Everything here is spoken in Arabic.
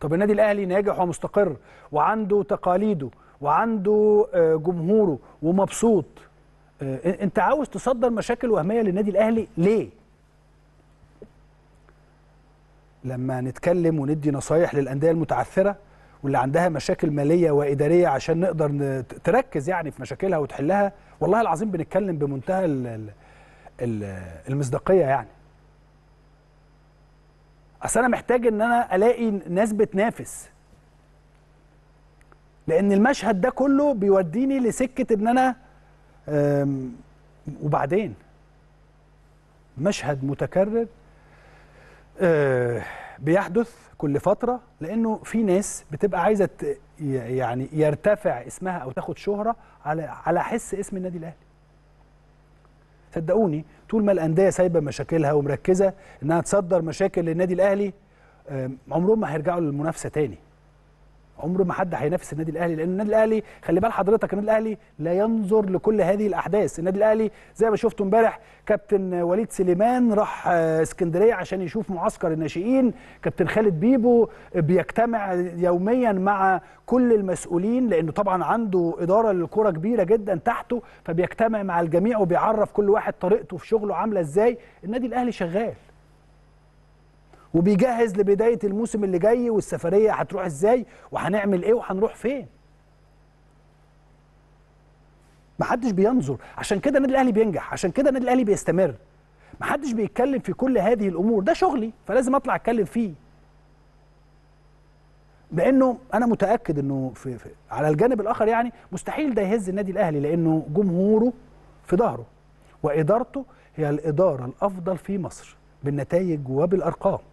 طب النادي الاهلي ناجح ومستقر وعنده تقاليده وعنده آه، جمهوره ومبسوط آه، انت عاوز تصدر مشاكل وهميه للنادي الاهلي ليه لما نتكلم وندي نصايح للانديه المتعثره واللي عندها مشاكل ماليه واداريه عشان نقدر تركز يعني في مشاكلها وتحلها والله العظيم بنتكلم بمنتهى المصداقيه يعني اصل انا محتاج ان انا الاقي ناس بتنافس لان المشهد ده كله بيوديني لسكه ان انا وبعدين مشهد متكرر آه، بيحدث كل فتره لانه في ناس بتبقى عايزه يعني يرتفع اسمها او تاخد شهره على على حس اسم النادي الاهلي صدقوني طول ما الانديه سايبه مشاكلها ومركزه انها تصدر مشاكل للنادي الاهلي آه، عمرهم ما هيرجعوا للمنافسه تاني عمر ما حد هينافس النادي الاهلي لان النادي الاهلي خلي بال حضرتك النادي الاهلي لا ينظر لكل هذه الاحداث النادي الاهلي زي ما شفتوا امبارح كابتن وليد سليمان راح آه، اسكندريه عشان يشوف معسكر الناشئين كابتن خالد بيبو بيجتمع يوميا مع كل المسؤولين لانه طبعا عنده اداره للكره كبيره جدا تحته فبيجتمع مع الجميع وبيعرف كل واحد طريقته في شغله عامله ازاي النادي الاهلي شغال وبيجهز لبدايه الموسم اللي جاي والسفريه هتروح ازاي وهنعمل ايه وهنروح فين محدش بينظر عشان كده النادي الاهلي بينجح عشان كده النادي الاهلي بيستمر محدش بيتكلم في كل هذه الامور ده شغلي فلازم اطلع اتكلم فيه لانه انا متاكد انه في, في على الجانب الاخر يعني مستحيل ده يهز النادي الاهلي لانه جمهوره في ظهره وادارته هي الاداره الافضل في مصر بالنتائج وبالارقام